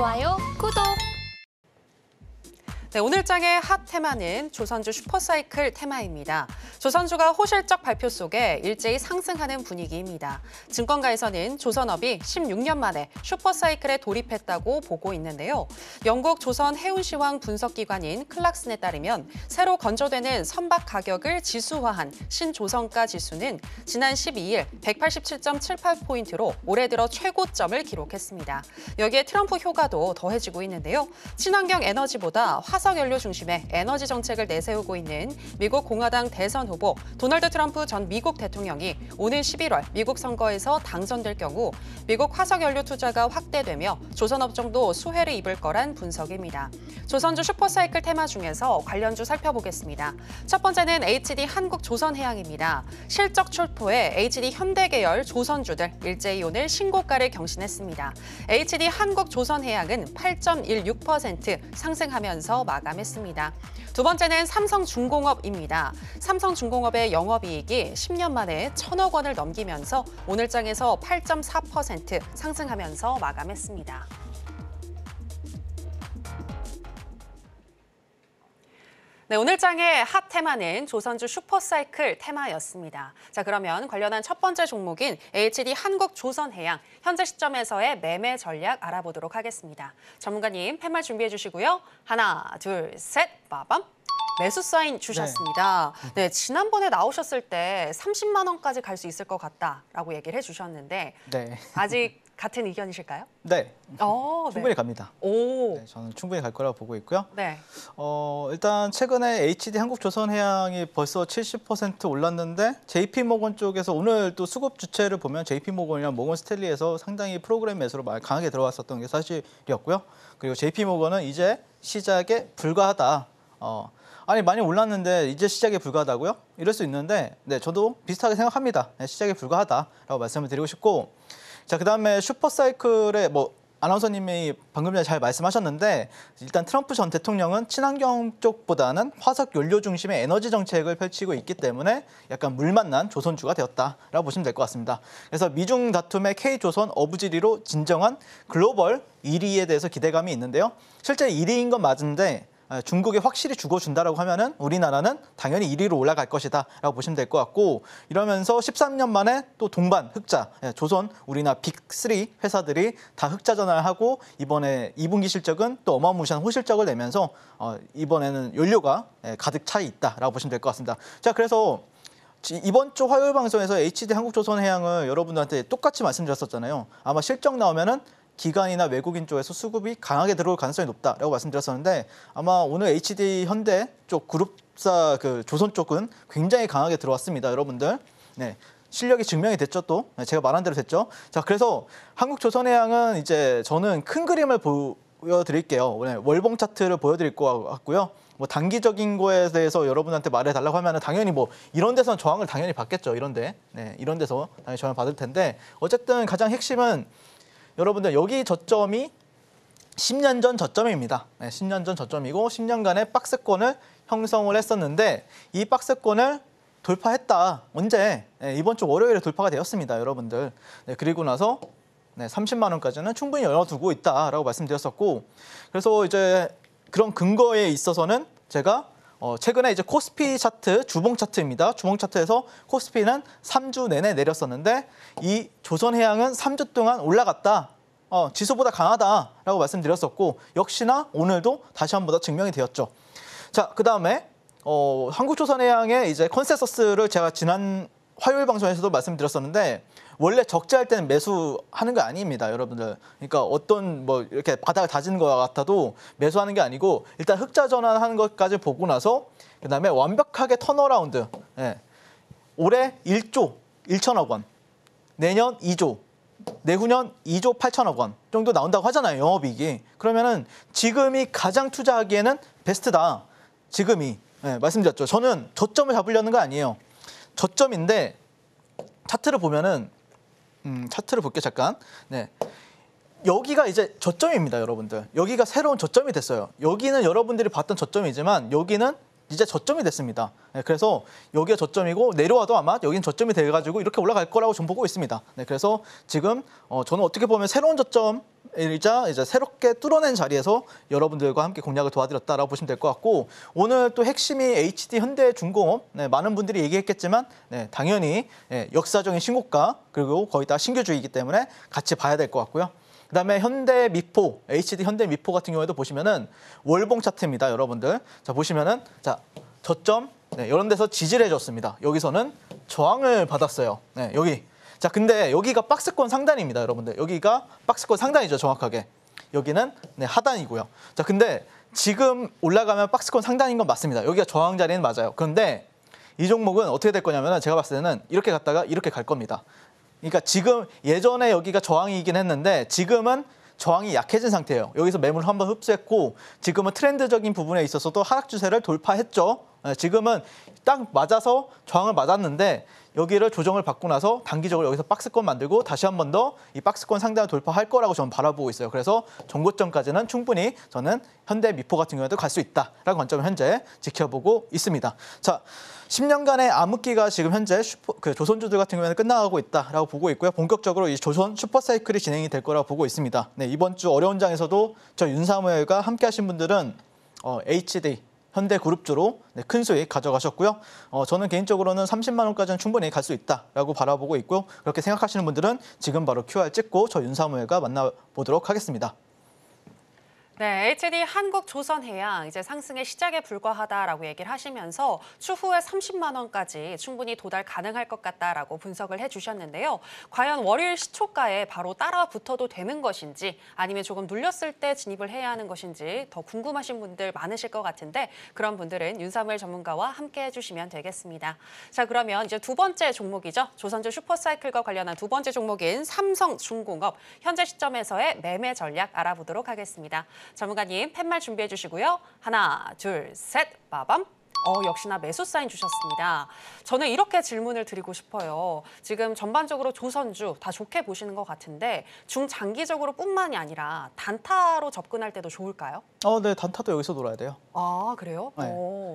좋아요, 구독! 네, 오늘 장의 핫 테마는 조선주 슈퍼사이클 테마입니다. 조선주가 호실적 발표 속에 일제히 상승하는 분위기입니다. 증권가에서는 조선업이 16년 만에 슈퍼사이클에 돌입했다고 보고 있는데요. 영국 조선 해운시황 분석기관인 클락슨에 따르면 새로 건조되는 선박 가격을 지수화한 신조선가 지수는 지난 12일 187.78포인트로 올해 들어 최고점을 기록했습니다. 여기에 트럼프 효과도 더해지고 있는데요. 친환경 에너지보다 화 화석 연료 중심의 에너지 정책을 내세우고 있는 미국 공화당 대선 후보 도널드 트럼프 전 미국 대통령이 오늘 11월 미국 선거에서 당선될 경우 미국 화석 연료 투자가 확대되며 조선 업종도 수혜를 입을 거란 분석입니다. 조선주 슈퍼사이클 테마 중에서 관련주 살펴보겠습니다. 첫 번째는 HD 한국 조선해양입니다. 실적 출포에 HD 현대 계열 조선주들 일제히 오늘 신고가를 경신했습니다. HD 한국 조선해양은 8.16% 상승하면서 마감했습니다. 두 번째는 삼성중공업입니다. 삼성중공업의 영업이익이 10년 만에 천억 원을 넘기면서 오늘장에서 8.4% 상승하면서 마감했습니다. 네, 오늘 장의 핫 테마는 조선주 슈퍼사이클 테마였습니다. 자, 그러면 관련한 첫 번째 종목인 HD 한국조선해양 현재 시점에서의 매매 전략 알아보도록 하겠습니다. 전문가님 팻말 준비해 주시고요. 하나, 둘, 셋, 빠밤. 매수 사인 주셨습니다. 네. 네, 지난번에 나오셨을 때 30만 원까지 갈 수 있을 것 같다라고 얘기를 해주셨는데 네. 아직 같은 의견이실까요? 네. 오, 어, 네. 충분히 네. 갑니다. 오. 네, 저는 충분히 갈 거라고 보고 있고요. 네. 어, 일단 최근에 HD 한국조선해양이 벌써 70% 올랐는데 JP모건 쪽에서 오늘 또 수급 주체를 보면 JP모건이랑 모건스탠리에서 상당히 프로그램 매수로 강하게 들어왔었던 게 사실이었고요. 그리고 JP모건은 이제 시작에 불과하다. 어, 아니 많이 올랐는데 이제 시작에 불과하다고요? 이럴 수 있는데 네 저도 비슷하게 생각합니다. 네, 시작에 불과하다라고 말씀을 드리고 싶고 자 그다음에 슈퍼사이클의 뭐 아나운서님이 방금 전에 잘 말씀하셨는데 일단 트럼프 전 대통령은 친환경 쪽보다는 화석 연료 중심의 에너지 정책을 펼치고 있기 때문에 약간 물 만난 조선주가 되었다라고 보시면 될 것 같습니다. 그래서 미중 다툼의 K조선 어부지리로 진정한 글로벌 1위에 대해서 기대감이 있는데요. 실제 1위인 건맞는데 아, 중국이 확실히 죽어준다라고 하면은 우리나라는 당연히 1위로 올라갈 것이다라고 보시면 될 것 같고 이러면서 13년 만에 또 동반 흑자 예, 조선 우리나라 빅3 회사들이 다 흑자 전환을 하고 이번에 2분기 실적은 또 어마무시한 호실적을 내면서 어, 이번에는 연료가 예, 가득 차 있다라고 보시면 될 것 같습니다. 자 그래서 이번 주 화요일 방송에서 HD 한국조선해양을 여러분들한테 똑같이 말씀드렸었잖아요. 아마 실적 나오면은 기관이나 외국인 쪽에서 수급이 강하게 들어올 가능성이 높다라고 말씀드렸었는데 아마 오늘 HD 현대 쪽 그룹사 그 조선 쪽은 굉장히 강하게 들어왔습니다, 여러분들. 네. 실력이 증명이 됐죠 또 네, 제가 말한 대로 됐죠 자 그래서 한국조선해양은 이제 저는 큰 그림을 보여드릴게요 오늘 네, 월봉 차트를 보여드릴 것 같고요 뭐 단기적인 거에 대해서 여러분한테 말해달라고 하면 은 당연히 뭐 이런 데서는 저항을 당연히 받겠죠 이런데 네 이런 데서 당연히 저항 받을 텐데 어쨌든 가장 핵심은 여러분들 여기 저점이 10년 전 저점입니다. 네, 10년 전 저점이고 10년간의 박스권을 형성을 했었는데 이 박스권을 돌파했다. 언제? 네, 이번 주 월요일에 돌파가 되었습니다, 여러분들. 네, 그리고 나서 네, 30만 원까지는 충분히 열어두고 있다라고 말씀드렸었고 그래서 이제 그런 근거에 있어서는 제가 어, 최근에 이제 코스피 차트, 주봉 차트입니다. 주봉 차트에서 코스피는 3주 내내 내렸었는데 이 조선해양은 3주 동안 올라갔다. 어, 지수보다 강하다라고 말씀드렸었고 역시나 오늘도 다시 한번더 증명이 되었죠. 자, 그다음에 어, 한국조선해양의 이제 컨센서스를 제가 지난 화요일 방송에서도 말씀드렸었는데 원래 적자할 때는 매수하는 거 아닙니다, 여러분들. 그러니까 어떤 뭐 이렇게 바닥을 다지는 것 같아도 매수하는 게 아니고 일단 흑자 전환하는 것까지 보고 나서 그다음에 완벽하게 턴어라운드. 예. 올해 1조 1천억 원, 내년 2조, 내후년 2조 8천억 원 정도 나온다고 하잖아요, 영업이익이. 그러면은 지금이 가장 투자하기에는 베스트다. 지금이. 예, 말씀드렸죠. 저는 저점을 잡으려는 거 아니에요. 저점인데 차트를 보면은 음, 차트를 볼게요, 잠깐. 네. 여기가 이제 저점입니다, 여러분들. 여기가 새로운 저점이 됐어요. 여기는 여러분들이 봤던 저점이지만 여기는 이제 저점이 됐습니다. 네, 그래서 여기가 저점이고 내려와도 아마 여기는 저점이 돼가지고 이렇게 올라갈 거라고 좀 보고 있습니다. 네, 그래서 지금 어, 저는 어떻게 보면 새로운 저점 이자 이제 새롭게 뚫어낸 자리에서 여러분들과 함께 공략을 도와드렸다라고 보시면 될 것 같고 오늘 또 핵심이 HD 현대 중공업 네, 많은 분들이 얘기했겠지만 네, 당연히 네, 역사적인 신고가 그리고 거의 다 신규주이기 때문에 같이 봐야 될 것 같고요. 그다음에 현대 미포, HD 현대 미포 같은 경우에도 보시면은 월봉 차트입니다, 여러분들. 자 보시면은 자 저점 네, 이런 데서 지지를 해줬습니다. 여기서는 저항을 받았어요. 네, 여기. 자 근데 여기가 박스권 상단입니다, 여러분들. 여기가 박스권 상단이죠, 정확하게. 여기는 네, 하단이고요. 자 근데 지금 올라가면 박스권 상단인 건 맞습니다. 여기가 저항 자리는 맞아요. 그런데 이 종목은 어떻게 될 거냐면 제가 봤을 때는 이렇게 갔다가 이렇게 갈 겁니다. 그러니까 지금 예전에 여기가 저항이긴 했는데 지금은 저항이 약해진 상태예요. 여기서 매물 한번 흡수했고 지금은 트렌드적인 부분에 있어서도 하락 추세를 돌파했죠. 네, 지금은 딱 맞아서 저항을 맞았는데 여기를 조정을 받고 나서 단기적으로 여기서 박스권 만들고 다시 한 번 더 이 박스권 상대을 돌파할 거라고 저는 바라보고 있어요. 그래서 정고점까지는 충분히 저는 현대 미포 같은 경우에도 갈 수 있다라는 관점을 현재 지켜보고 있습니다. 자, 10년간의 암흑기가 지금 현재 슈퍼, 그 조선주들 같은 경우에는 끝나가고 있다라고 보고 있고요. 본격적으로 이 조선 슈퍼사이클이 진행이 될 거라고 보고 있습니다. 네, 이번 주 어려운 장에서도 저 윤사무엘과 함께 하신 분들은 어, HD 현대그룹주로 네, 큰 수익 가져가셨고요. 어, 저는 개인적으로는 30만 원까지는 충분히 갈 수 있다라고 바라보고 있고요. 그렇게 생각하시는 분들은 지금 바로 QR 찍고 저윤사무엘가 만나보도록 하겠습니다. 네, HD 한국조선해양 이제 상승의 시작에 불과하다라고 얘기를 하시면서 추후에 30만 원까지 충분히 도달 가능할 것 같다라고 분석을 해주셨는데요. 과연 월요일 시초가에 바로 따라 붙어도 되는 것인지 아니면 조금 눌렸을 때 진입을 해야 하는 것인지 더 궁금하신 분들 많으실 것 같은데 그런 분들은 윤삼무 전문가와 함께 해주시면 되겠습니다. 자, 그러면 이제 두 번째 종목이죠. 조선주 슈퍼사이클과 관련한 두 번째 종목인 삼성중공업 현재 시점에서의 매매 전략 알아보도록 하겠습니다. 전문가님 팻말 준비해 주시고요. 하나, 둘, 셋, 빠밤. 어, 역시나 매수 사인 주셨습니다. 저는 이렇게 질문을 드리고 싶어요. 지금 전반적으로 조선주 다 좋게 보시는 것 같은데 중장기적으로 뿐만이 아니라 단타로 접근할 때도 좋을까요? 어, 네, 단타도 여기서 놀아야 돼요. 아, 그래요? 네.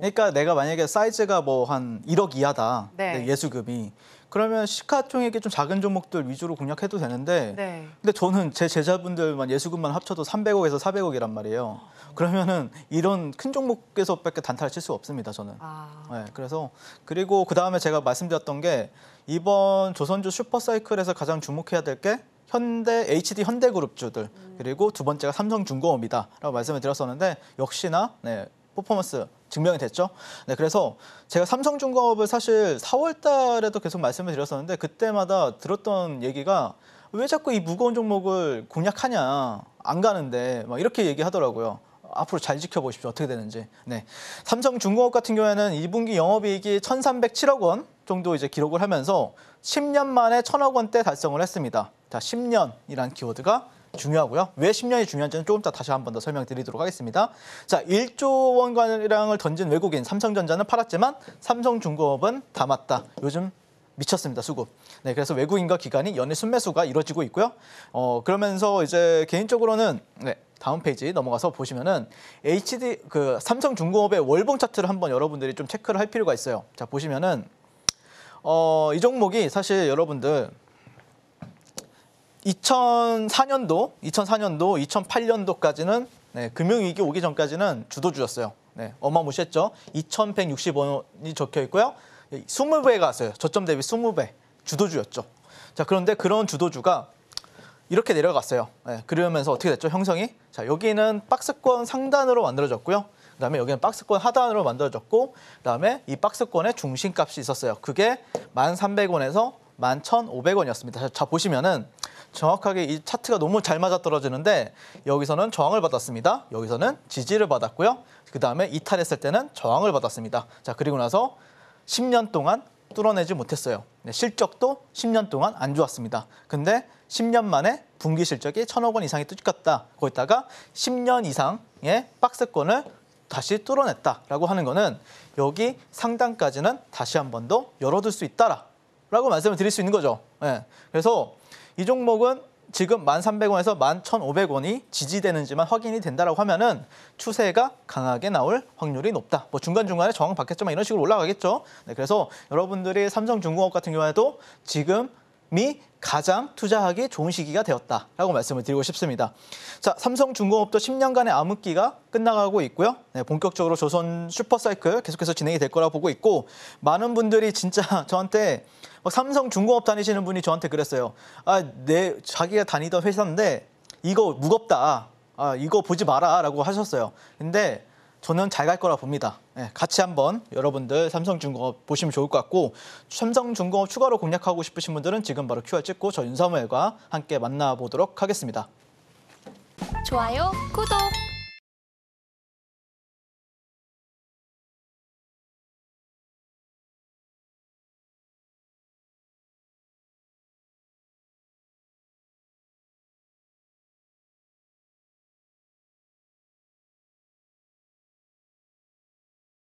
그러니까 내가 만약에 사이즈가 뭐 한 1억 이하다, 네. 네 예수금이. 그러면 시가총액이 좀 작은 종목들 위주로 공략해도 되는데 네. 근데 저는 제 제자분들만 예수금만 합쳐도 300억에서 400억이란 말이에요. 그러면은 이런 큰 종목에서밖에 단타를 칠 수 없습니다. 저는. 아. 네, 그래서 그리고 그 다음에 제가 말씀드렸던 게 이번 조선주 슈퍼사이클에서 가장 주목해야 될 게 현대 HD 현대그룹주들 음. 그리고 두 번째가 삼성중공업이다라고 말씀을 드렸었는데 역시나 네, 퍼포먼스 증명이 됐죠. 네, 그래서 제가 삼성중공업을 사실 4월 달에도 계속 말씀을 드렸었는데 그때마다 들었던 얘기가 왜 자꾸 이 무거운 종목을 공략하냐, 안 가는데 막 이렇게 얘기하더라고요. 앞으로 잘 지켜보십시오. 어떻게 되는지. 네. 삼성중공업 같은 경우에는 2분기 영업이익이 1,307억 원 정도 이제 기록을 하면서 10년 만에 1,000억 원대 달성을 했습니다. 자, 10년이란 키워드가 중요하고요. 왜 10년이 중요한지는 조금 더 다시 한번 더 설명드리도록 하겠습니다. 자, 1조 원가량을 던진 외국인 삼성전자는 팔았지만 삼성중공업은 담았다. 요즘 미쳤습니다 수급. 네, 그래서 외국인과 기관이 연일 순매수가 이루어지고 있고요. 어 그러면서 이제 개인적으로는 네, 다음 페이지 넘어가서 보시면은 HD 그 삼성중공업의 월봉 차트를 한번 여러분들이 좀 체크를 할 필요가 있어요. 자 보시면은 어이 종목이 사실 여러분들 2004년도, 2004년도, 2008년도까지는 네, 금융위기 오기 전까지는 주도주였어요. 네, 어마무시했죠. 2,160원이 적혀 있고요. 20배가 왔어요. 저점 대비 20배. 주도주였죠. 자, 그런데 그런 주도주가 이렇게 내려갔어요. 네, 그러면서 어떻게 됐죠? 형성이? 자, 여기는 박스권 상단으로 만들어졌고요. 그다음에 여기는 박스권 하단으로 만들어졌고 그다음에 이 박스권의 중심값이 있었어요. 그게 1,300원에서 11,500원이었습니다. 자, 보시면은 정확하게 이 차트가 너무 잘 맞아떨어지는데 여기서는 저항을 받았습니다. 여기서는 지지를 받았고요. 그다음에 이탈했을 때는 저항을 받았습니다. 자 그리고 나서 10년 동안 뚫어내지 못했어요. 네, 실적도 10년 동안 안 좋았습니다. 근데 10년 만에 분기 실적이 1천억 원 이상이 뚝같다. 거기다가 10년 이상의 박스권을 다시 뚫어냈다라고 하는 거는 여기 상단까지는 다시 한 번 더 열어둘 수 있다라고 말씀을 드릴 수 있는 거죠. 예. 그래서 이 종목은 지금 1,300원에서 1,1,500원이 지지되는지만 확인이 된다라고 하면은 추세가 강하게 나올 확률이 높다. 뭐 중간중간에 저항 받겠지만 이런 식으로 올라가겠죠. 네, 그래서 여러분들이 삼성중공업 같은 경우에도 지금 이 가장 투자하기 좋은 시기가 되었다라고 말씀을 드리고 싶습니다. 자, 삼성중공업도 10년간의 암흑기가 끝나가고 있고요. 네, 본격적으로 조선 슈퍼사이클 계속해서 진행이 될 거라고 보고 있고 많은 분들이 진짜 저한테 어, 삼성 중공업 다니시는 분이 저한테 그랬어요. 아, 내 자기가 다니던 회사인데 이거 무겁다. 아, 이거 보지 마라라고 하셨어요. 근데 저는 잘 갈 거라 봅니다. 네, 같이 한번 여러분들 삼성중공업 보시면 좋을 것 같고 삼성중공업 추가로 공략하고 싶으신 분들은 지금 바로 QR 찍고 저 윤사무엘과 함께 만나보도록 하겠습니다. 좋아요, 구독!